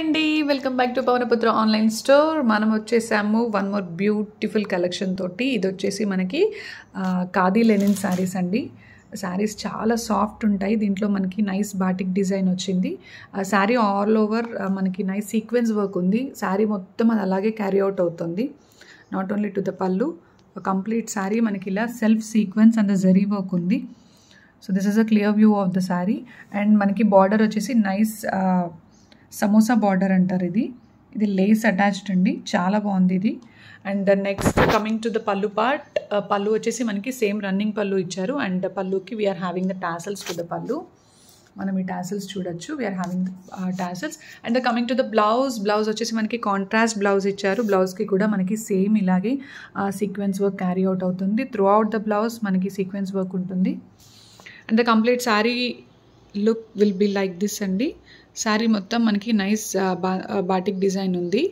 అండి welcome back to Pavanaputra online store మనం వచ్చేసాము వన్ మోర్ బ్యూటిఫుల్ కలెక్షన్ తోటి ఇది వచ్చేసి మనకి ఖాదీ లెనిన్ శారీస్ అండి శారీస్ చాలా సాఫ్ట్ ఉంటాయి దీంట్లో మనకి నైస్ బాటిక్ డిజైన్ వచ్చింది శారీ ఆల్ ఓవర్ మనకి నైస్ సీక్వెన్స్ వర్క్ ఉంది శారీ మొత్తం అది అలాగే క్యారీ అవుట్ అవుతుంది not only to the pallu complete sari మనకి ఇలా self sequence and zari work ఉంది so this is a clear view of the sari and మనకి బార్డర్ వచ్చేసి నైస్ సమోసా బార్డర్ అంటారు ఇది ఇది లేస్ అటాచ్డ్ అండి చాలా బాగుంది ఇది and the next coming to the pallu part pallu వచ్చేసి మనకి సేమ్ రన్నింగ్ పళ్ళు ఇచ్చారు అండ్ పళ్ళుకి we are having the tassels to the pallu మనం ఈ టాసిల్స్ చూడొచ్చు we are having tassels and coming to the blouse blouse వచ్చేసి మనకి కాంట్రాస్ట్ బ్లౌజ్ ఇచ్చారు బ్లౌజ్కి కూడా మనకి సేమ్ ఇలాగే సీక్వెన్స్ వర్క్ క్యారీ అవుట్ అవుతుంది త్రూ అవుట్ ద బ్లౌజ్ మనకి సీక్వెన్స్ వర్క్ ఉంటుంది and the complete sari look will be like this అండి శారీ మొత్తం మనకి నైస్ బాటిక్ డిజైన్ ఉంది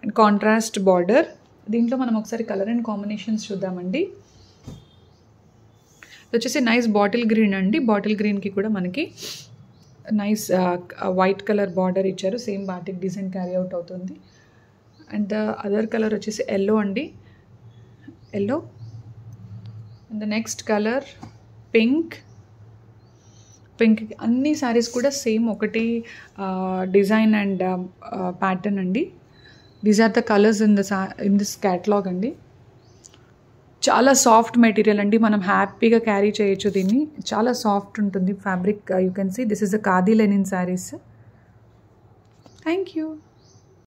అండ్ కాంట్రాస్ట్ బార్డర్ దీంట్లో మనం ఒకసారి కలర్ అండ్ కాంబినేషన్స్ చూద్దామండి వచ్చేసి నైస్ బాటిల్ గ్రీన్ అండి బాటిల్ గ్రీన్కి కూడా మనకి నైస్ వైట్ కలర్ బార్డర్ ఇచ్చారు same batik design carry out అవుతుంది అండ్ ద అదర్ కలర్ వచ్చేసి ఎల్లో అండి yellow and the next colour pink pink అన్ని శారీస్ కూడా సేమ్ ఒకటి డిజైన్ అండ్ ప్యాటర్న్ అండి these are the colours in the in this catalogue అండి చాలా సాఫ్ట్ మెటీరియల్ అండి మనం హ్యాపీగా క్యారీ చేయొచ్చు దీన్ని చాలా సాఫ్ట్ ఉంటుంది fabric you can see this is a khadi linen saris thank you